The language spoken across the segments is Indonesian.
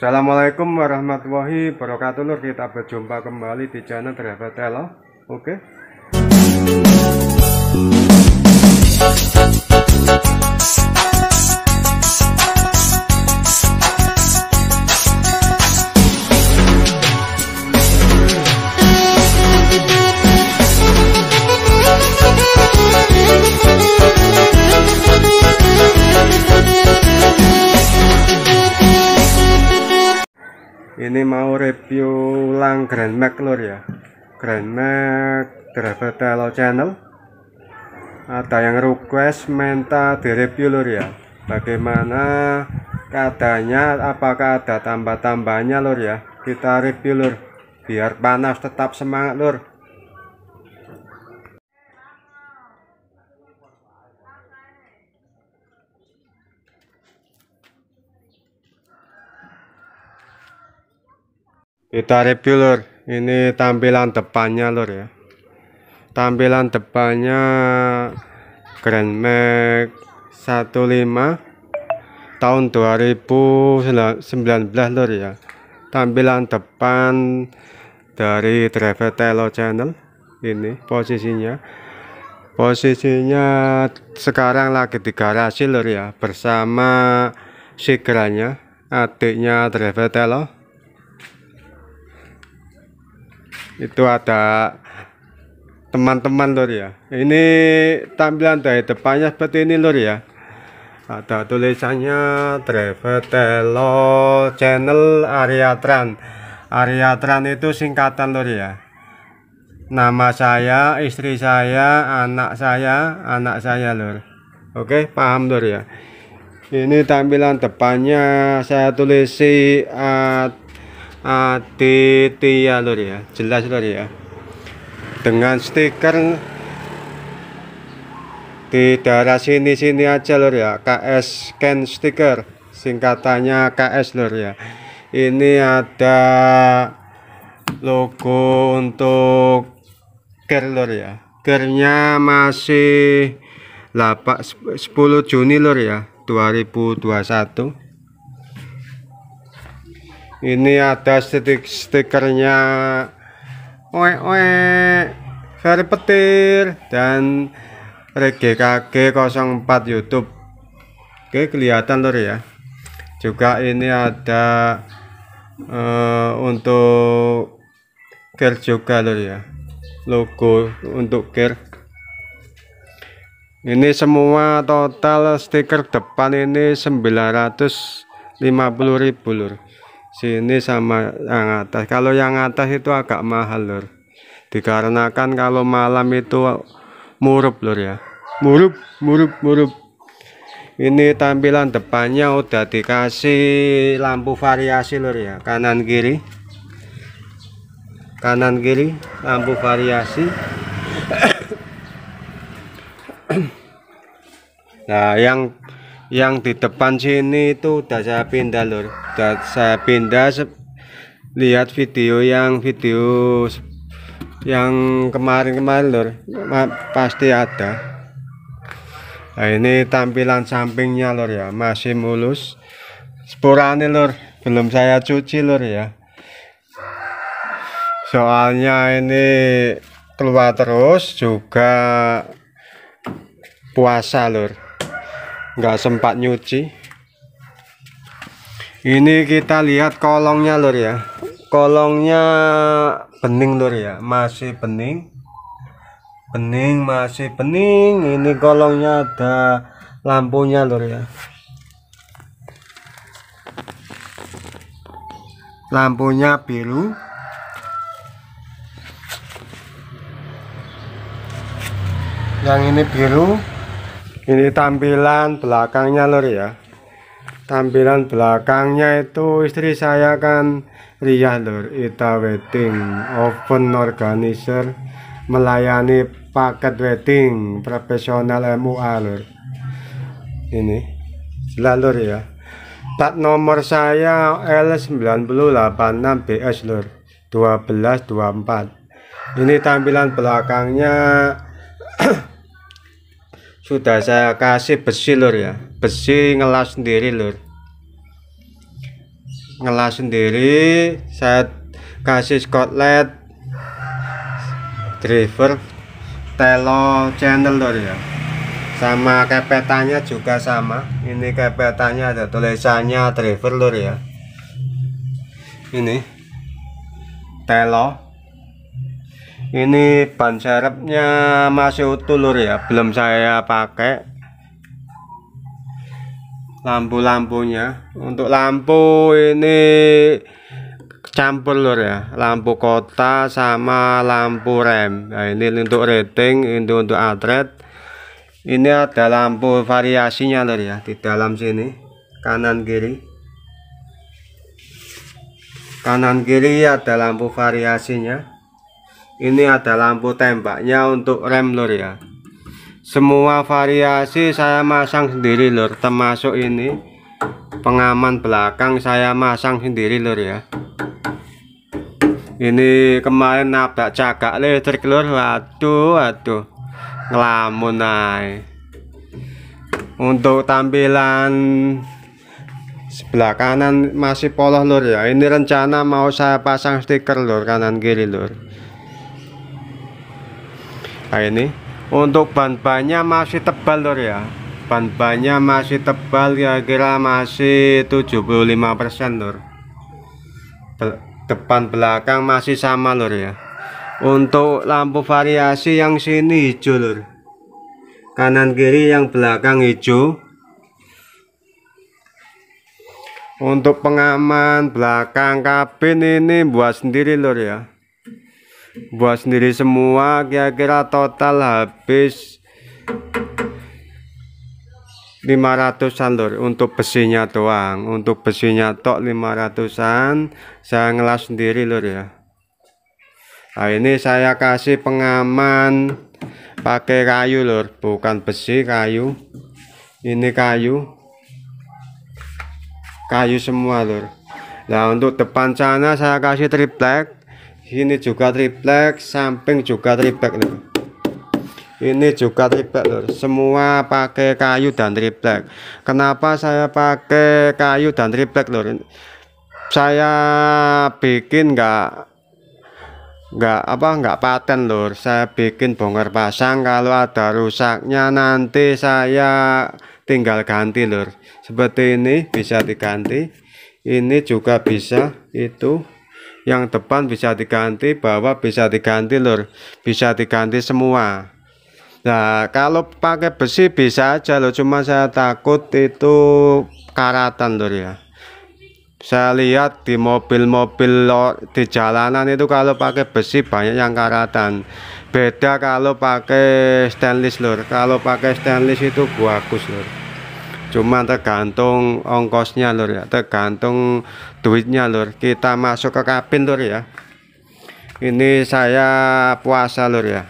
Assalamualaikum warahmatullahi wabarakatuh Kita berjumpa kembali di channel Travel Telo Oke okay. ini mau review ulang Grand Max lor ya Grand Max Driver Telo Channel ada yang request minta di review lor ya bagaimana keadaannya apakah ada tambah-tambahnya lor ya kita review lor biar panas tetap semangat lor. kita review lor ini tampilan depannya lur ya tampilan depannya Grand Max 15 tahun 2019 lur ya tampilan depan dari driver Telo channel ini posisinya posisinya sekarang lagi di garasi lur ya bersama sigranya adiknya driver Telo itu ada teman-teman lor ya ini tampilan dari depannya seperti ini lor ya ada tulisannya driver telo channel Ariatran Tran itu singkatan lor ya nama saya istri saya anak saya anak saya lor oke paham lor ya ini tampilan depannya saya tulisi uh, eh, ADT ya lor ya jelas lor ya dengan stiker di daerah sini-sini aja lor ya KS Ken stiker singkatannya KS lor ya ini ada logo untuk ker lor ya kernya masih 8, 10 Juni lor ya 2021 ini ada stik stikernya oe oe Ferry Petir dan RGKG 04 YouTube oke kelihatan lor ya juga ini ada uh, untuk gear juga lor ya logo untuk gear ini semua total stiker depan ini 950.000 lur sini sama yang atas kalau yang atas itu agak mahal lur dikarenakan kalau malam itu murup lur ya murup murup murup ini tampilan depannya udah dikasih lampu variasi lur ya kanan kiri kanan kiri lampu variasi nah yang yang di depan sini itu udah saya pindah lur udah saya pindah lihat video yang video yang kemarin-kemarin lur pasti ada nah ini tampilan sampingnya lur ya masih mulus sporane lur belum saya cuci lur ya soalnya ini keluar terus juga puasa lur nggak sempat nyuci ini kita lihat kolongnya lur ya kolongnya bening lur ya masih bening bening masih bening ini kolongnya ada lampunya lur ya lampunya biru yang ini biru ini tampilan belakangnya lor ya tampilan belakangnya itu istri saya kan Ria lor Ita Wedding Open Organizer melayani paket wedding profesional MUA lor ini lalur ya plat nomor saya L986BS lor 1224 ini tampilan belakangnya sudah saya kasih besi lur ya besi ngelas sendiri lur ngelas sendiri saya kasih scotlet driver telo channel lur ya sama kepetannya juga sama ini kepetannya ada tulisannya driver lur ya ini telo ini ban serepnya masih utuh lur ya belum saya pakai lampu-lampunya untuk lampu ini campur lur ya lampu kota sama lampu rem nah, ini untuk rating ini untuk atret ini ada lampu variasinya lur ya di dalam sini kanan kiri kanan kiri ada lampu variasinya ini ada lampu tembaknya untuk rem lur ya semua variasi saya masang sendiri lur termasuk ini pengaman belakang saya masang sendiri lur ya ini kemarin nabrak cagak listrik lur waduh waduh ngelamun naik untuk tampilan sebelah kanan masih polos lur ya ini rencana mau saya pasang stiker lur kanan kiri lur nah ini untuk ban-bannya masih tebal lor ya ban-bannya masih tebal ya kira masih 75% lor depan belakang masih sama lor ya untuk lampu variasi yang sini hijau lor kanan kiri yang belakang hijau untuk pengaman belakang kabin ini buat sendiri lor ya buat sendiri semua kira-kira total habis 500an lor untuk besinya doang untuk besinya tok 500an saya ngelas sendiri lor ya nah ini saya kasih pengaman pakai kayu lor bukan besi kayu ini kayu kayu semua lor nah untuk depan sana saya kasih triplek ini juga triplek samping juga triplek nih ini juga triplek lor. semua pakai kayu dan triplek kenapa saya pakai kayu dan triplek lor saya bikin nggak nggak apa nggak paten lur saya bikin bongkar pasang kalau ada rusaknya nanti saya tinggal ganti lur seperti ini bisa diganti ini juga bisa itu yang depan bisa diganti bawah bisa diganti lur bisa diganti semua Nah kalau pakai besi bisa aja loh cuma saya takut itu karatan lur ya saya lihat di mobil-mobil di jalanan itu kalau pakai besi banyak yang karatan beda kalau pakai stainless lur kalau pakai stainless itu bagus lur cuma tergantung ongkosnya lur ya tergantung duitnya lur kita masuk ke kabin lur ya ini saya puasa lur ya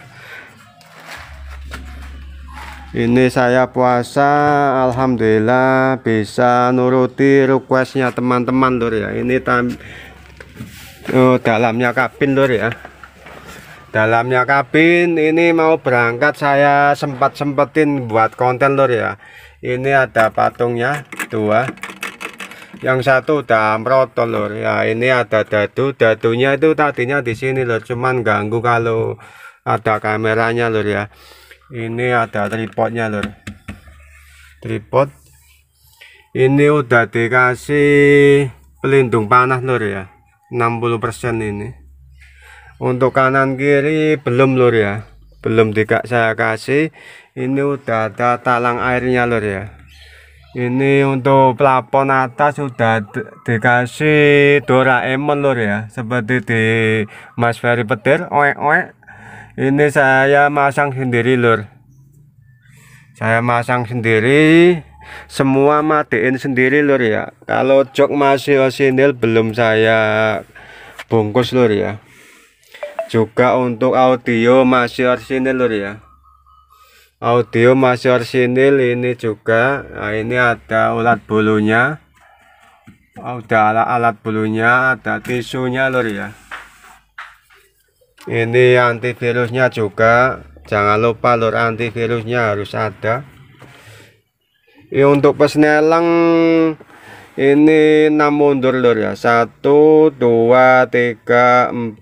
ini saya puasa Alhamdulillah bisa nuruti requestnya teman-teman lur ya ini tam oh, dalamnya kabin lur ya dalamnya kabin ini mau berangkat saya sempat-sempetin buat konten lur ya ini ada patungnya dua yang satu udah merotol lor ya ini ada dadu dadunya itu tadinya di sini lor, cuman ganggu kalau ada kameranya lor ya ini ada tripodnya lor, tripod ini udah dikasih pelindung panah lor ya 60% ini untuk kanan kiri belum lor ya belum dikasih saya kasih ini udah ada talang airnya lur ya ini untuk plafon atas sudah dikasih Doraemon lur ya seperti di Mas Ferry Petir oek oek ini saya masang sendiri lur. saya masang sendiri semua matiin sendiri lur ya kalau jok masih osinil belum saya bungkus lur ya juga untuk audio masih osinil lur ya audio masyur sinil ini juga nah, ini ada ulat bulunya oh, ada alat alat bulunya ada tisunya lor ya ini antivirusnya juga jangan lupa lor antivirusnya harus ada ini untuk pesneleng ini 6 mundur lor ya 1 2 3 4 5 6 6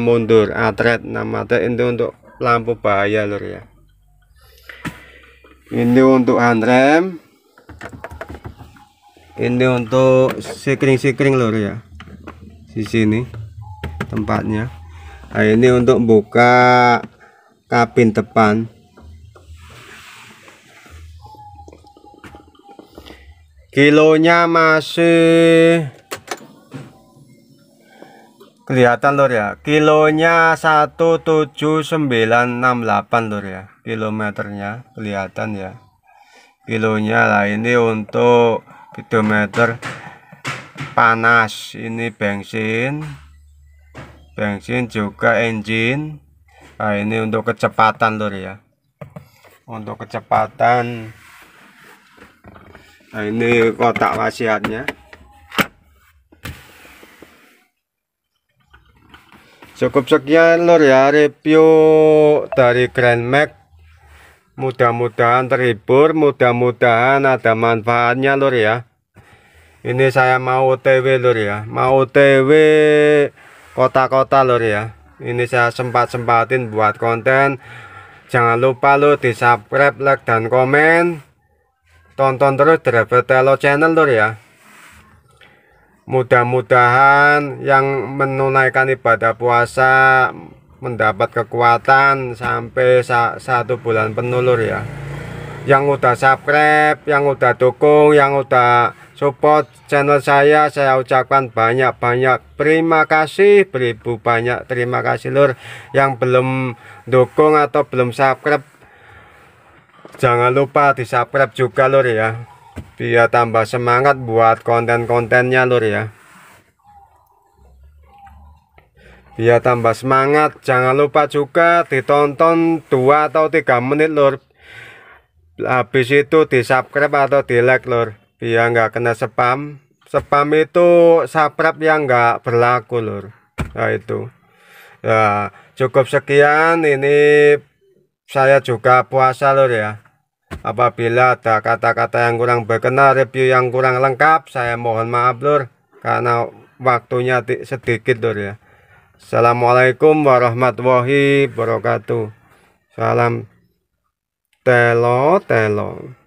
mundur atret 6 atret itu untuk lampu bahaya lur ya ini untuk handrem ini untuk sikring-sikring lur ya di sini tempatnya nah, ini untuk buka kabin depan kilonya masih kelihatan lor ya kilonya 17968 lor ya kilometernya kelihatan ya kilonya lah ini untuk kilometer panas ini bensin bensin juga engine nah ini untuk kecepatan lor ya untuk kecepatan nah ini kotak wasiatnya cukup sekian lor ya review dari Grand Max mudah-mudahan terhibur mudah-mudahan ada manfaatnya lor ya ini saya mau TW lor ya mau TW kota-kota lor ya ini saya sempat-sempatin buat konten jangan lupa lo di subscribe like dan komen tonton terus driver telo channel lor ya Mudah-mudahan yang menunaikan ibadah puasa mendapat kekuatan sampai sa satu bulan penulur ya. Yang udah subscribe, yang udah dukung, yang udah support channel saya, saya ucapkan banyak-banyak terima kasih, beribu banyak terima kasih lur. Yang belum dukung atau belum subscribe, jangan lupa di subscribe juga lur ya biar tambah semangat buat konten-kontennya lur ya biar tambah semangat jangan lupa juga ditonton dua atau tiga menit lur habis itu di subscribe atau di like lur biar nggak kena spam spam itu subscribe yang nggak berlaku lur nah itu ya cukup sekian ini saya juga puasa lur ya Apabila ada kata-kata yang kurang berkenan, review yang kurang lengkap, saya mohon maaf lur karena waktunya sedikit lur ya. Assalamualaikum warahmatullahi wabarakatuh. Salam telo telo.